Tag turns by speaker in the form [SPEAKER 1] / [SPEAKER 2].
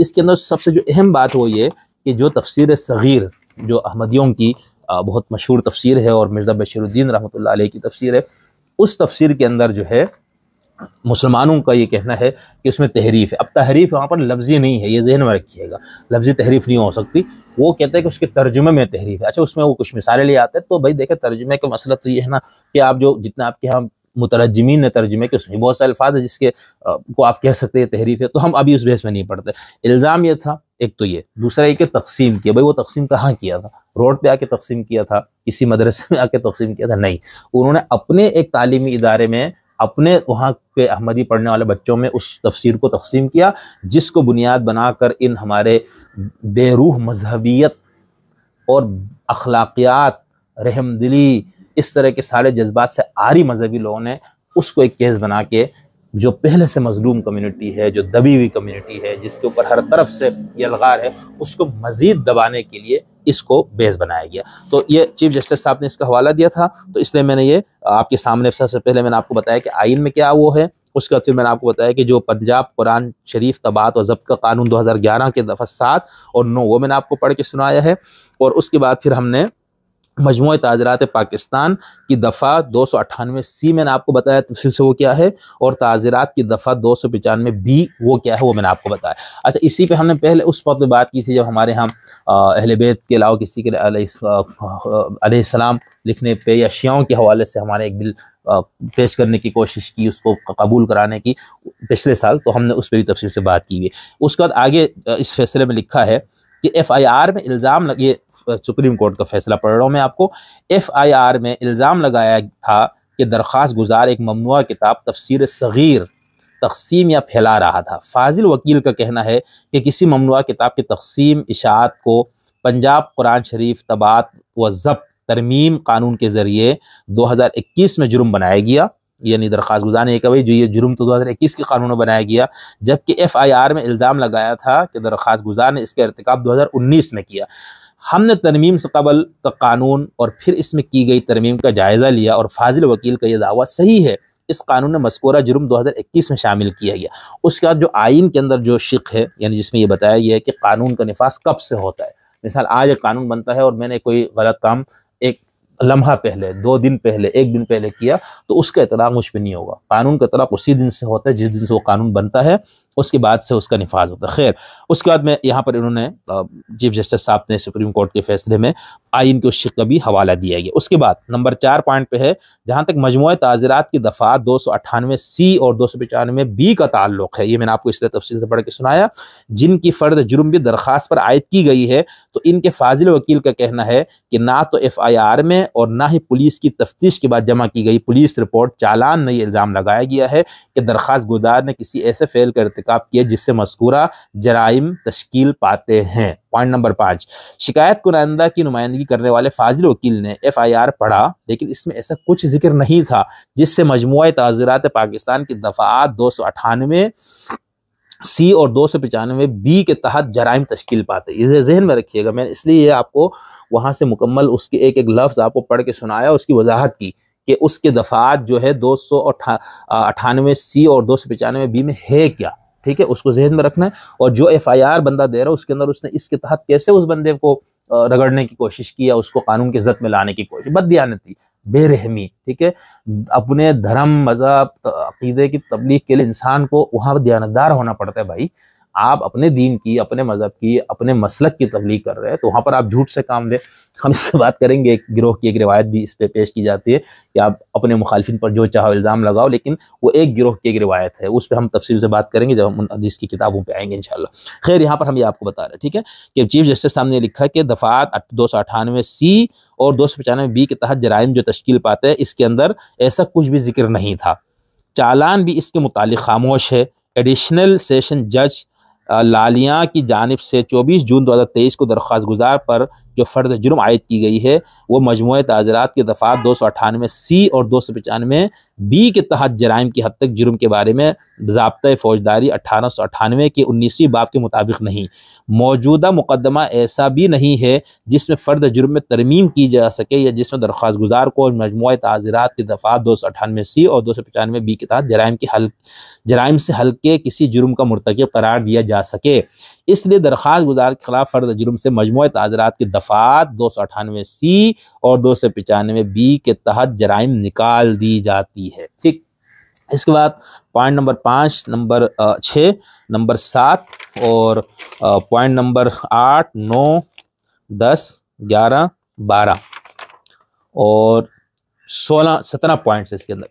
[SPEAKER 1] اس کے اندر سب سے جو اہم بات وہ یہ کہ جو تفسیر صغیر جو احمدیوں کی بہت مشہور تفسیر ہے اور مرزا بشیر الدین رحمۃ اللہ علیہ کی تفسیر ہے اس تفسیر کے اندر جو ہے مسلمانوں کا یہ کہنا ہے کہ اس میں تحریف ہے اب تحریف وہاں پر لفظی نہیں ہے یہ ذہن میں رکھیے گا لفظی تحریف نہیں ہو سکتی وہ کہتے ہیں کہ اس کے ترجمے میں تحریف ہے اچھا اس میں وہ کچھ مثالیں لے آتے ہیں تو بھائی دیکھیں ترجمے کا مسئلہ تو یہ ہے نا کہ آپ جو جتنا آپ کے یہاں مترجمین نے ترجمے کے بہت سے الفاظ ہے جس کے کو آپ کہہ سکتے ہیں تحریف ہے تو ہم ابھی اس بحث میں نہیں پڑھتے الزام یہ تھا ایک تو یہ دوسرا یہ کہ تقسیم کیا بھائی وہ تقسیم کہاں کیا تھا روڈ پہ آ کے تقسیم کیا تھا کسی مدرسے میں آ کے تقسیم کیا تھا نہیں انہوں نے اپنے ایک تعلیمی ادارے میں اپنے وہاں کے احمدی پڑھنے والے بچوں میں اس تفسیر کو تقسیم کیا جس کو بنیاد بنا کر ان ہمارے بے روح مذہبیت اور اخلاقیات رحمدلی اس طرح کے سارے جذبات سے آری مذہبی لوگوں نے اس کو ایک کیس بنا کے جو پہلے سے مظلوم کمیونٹی ہے جو دبی ہوئی کمیونٹی ہے جس کے اوپر ہر طرف سے الغار ہے اس کو مزید دبانے کے لیے اس کو بیس بنایا گیا تو یہ چیف جسٹس صاحب نے اس کا حوالہ دیا تھا تو اس لیے میں نے یہ آپ کے سامنے سب سے پہلے میں نے آپ کو بتایا کہ آئین میں کیا وہ ہے اس کے بعد پھر میں نے آپ کو بتایا کہ جو پنجاب قرآن شریف تباد و ضبط کا قانون دو ہزار گیارہ کے دفعہ سات اور نو وہ میں نے آپ کو پڑھ کے سنایا ہے اور اس کے بعد پھر ہم نے مجموعہ تاجرات پاکستان کی دفعہ دو سو اٹھانوے سی میں نے آپ کو بتایا تفصیل سے وہ کیا ہے اور تاجرات کی دفعہ دو سو پچانوے بی وہ کیا ہے وہ میں نے آپ کو بتایا اچھا اسی پہ ہم نے پہلے اس وقت بات کی تھی جب ہمارے ہم اہل بیت کے علاوہ کسی کے علیہ السلام لکھنے پہ یا شیعوں کے حوالے سے ہمارے ایک بل پیش کرنے کی کوشش کی اس کو قبول کرانے کی پچھلے سال تو ہم نے اس پہ بھی تفصیل سے بات کی ہوئی اس کے بعد آگے اس فیصلے میں لکھا ہے کہ ایف آئی آر میں الزام لگ... یہ سپریم کورٹ کا فیصلہ پڑھ رہا ہوں میں آپ کو ایف آئی آر میں الزام لگایا تھا کہ درخواست گزار ایک ممنوع کتاب تفسیر صغیر تقسیم یا پھیلا رہا تھا فاضل وکیل کا کہنا ہے کہ کسی ممنوع کتاب کی تقسیم اشاعت کو پنجاب قرآن شریف تبات و ضبط ترمیم قانون کے ذریعے دو ہزار اکیس میں جرم بنایا گیا یعنی درخواست گزار نے یہ کہا جو جرم تو اکیس کے قانون میں بنایا گیا جبکہ ایف آئی آر میں الزام لگایا تھا کہ درخواست گزار نے اس کا ارتکاب دو ہزار انیس میں کیا ہم نے ترمیم سے قبل کا قانون اور پھر اس میں کی گئی ترمیم کا جائزہ لیا اور فاضل وکیل کا یہ دعویٰ صحیح ہے اس قانون نے مذکورہ جرم دو ہزار اکیس میں شامل کیا گیا اس کے بعد جو آئین کے اندر جو شق ہے یعنی جس میں یہ بتایا گیا ہے کہ قانون کا نفاذ کب سے ہوتا ہے مثال آج ایک قانون بنتا ہے اور میں نے کوئی غلط کام لمحہ پہلے دو دن پہلے ایک دن پہلے کیا تو اس کا اطلاق مجھ پہ نہیں ہوگا قانون کا اطلاق اسی دن سے ہوتا ہے جس دن سے وہ قانون بنتا ہے اس کے بعد سے اس کا نفاذ ہوتا ہے خیر اس کے بعد میں یہاں پر انہوں نے چیف جسٹس صاحب نے سپریم کورٹ کے فیصلے میں آئین کے اس شق بھی حوالہ دیا گیا اس کے بعد نمبر چار پوائنٹ پہ ہے جہاں تک مجموعہ تاز کی دفعہ دو سو اٹھانوے سی اور دو سو پچانوے بی کا تعلق ہے یہ میں نے آپ کو اس تفصیل سے پڑھ کے سنایا عائد کی گئی ہے تو ان کے فاضل وکیل کا کہنا ہے کہ نہ تو ایف آئی آر میں اور نہ ہی پولیس کی تفتیش کے بعد جمع کی گئی پولیس رپورٹ چالان یہ الزام لگایا گیا ہے کہ درخواست گودار نے کسی ایسے فیل کا ارتکاب کیا جس سے مذکورہ جرائم تشکیل پاتے ہیں پوائنٹ نمبر پانچ شکایت کنائندہ کی نمائندگی تحقیق کرنے والے فاضل وکیل نے ایف آئی آر پڑھا لیکن اس میں ایسا کچھ ذکر نہیں تھا جس سے مجموعہ تعزیرات پاکستان کی دفعات دو سو اٹھانوے سی اور دو سو پچانوے بی کے تحت جرائم تشکیل پاتے اسے ذہن میں رکھیے گا میں اس لیے آپ کو وہاں سے مکمل اس کے ایک ایک لفظ آپ کو پڑھ کے سنایا اس کی وضاحت کی کہ اس کے دفعات جو ہے دو سو اٹھانوے سی اور دو سو پچانوے بی میں ہے کیا ٹھیک ہے اس کو ذہن میں رکھنا ہے اور جو ایف آئی آر بندہ دے رہا ہے اس کے اندر اس نے اس کے تحت کیسے اس بندے کو رگڑنے کی کوشش کی یا اس کو قانون کی عزت میں لانے کی کوشش بد دیانتی بے رحمی ٹھیک ہے اپنے دھرم مذہب عقیدے کی تبلیغ کے لیے انسان کو وہاں دیانتدار ہونا پڑتا ہے بھائی آپ اپنے دین کی اپنے مذہب کی اپنے مسلک کی تبلیغ کر رہے ہیں تو وہاں پر آپ جھوٹ سے کام لیں ہم اس سے بات کریں گے ایک گروہ کی ایک روایت بھی اس پہ پیش کی جاتی ہے کہ آپ اپنے مخالفین پر جو چاہو الزام لگاؤ لیکن وہ ایک گروہ کی ایک روایت ہے اس پہ ہم تفصیل سے بات کریں گے جب ہم ان حدیث کی کتابوں پہ آئیں گے انشاءاللہ خیر یہاں پر ہم یہ آپ کو بتا رہے ہیں ٹھیک ہے کہ چیف جسٹس صاحب نے لکھا کہ دفعات دو سو اٹھانوے سی اور دو سو پچانوے بی کے تحت جرائم جو تشکیل پاتے ہیں اس کے اندر ایسا کچھ بھی ذکر نہیں تھا چالان بھی اس کے متعلق خاموش ہے ایڈیشنل سیشن جج لالیاں کی جانب سے چوبیس جون دو ہزار تیئیس کو درخواست گزار پر جو فرد جرم عائد کی گئی ہے وہ مجموعہ تعزیرات کے دفعات دو سو اٹھانوے سی اور دو سو پچانوے بی کے تحت جرائم کی حد تک جرم کے بارے میں ضابطۂ فوجداری اٹھارہ سو اٹھانوے کے انیسویں باپ کے مطابق نہیں موجودہ مقدمہ ایسا بھی نہیں ہے جس میں فرد جرم میں ترمیم کی جا سکے یا جس میں درخواست گزار کو مجموعہ تازرات کے دفعات دو سو اٹھانوے سی اور دو سو پچانوے بی کے تحت جرائم کے حل جرائم سے حل کے کسی جرم کا مرتکب قرار دیا جا سکے اس لیے درخواست گزار کے خلاف فرد جرم سے مجموعہ آزرات کی دفعات دو سو اٹھانوے سی اور دو سو پچانوے بی کے تحت جرائم نکال دی جاتی ہے ٹھیک اس کے بعد پوائنٹ نمبر پانچ نمبر چھ نمبر سات اور پوائنٹ نمبر آٹھ نو دس گیارہ بارہ اور سولہ سترہ پوائنٹس اس کے اندر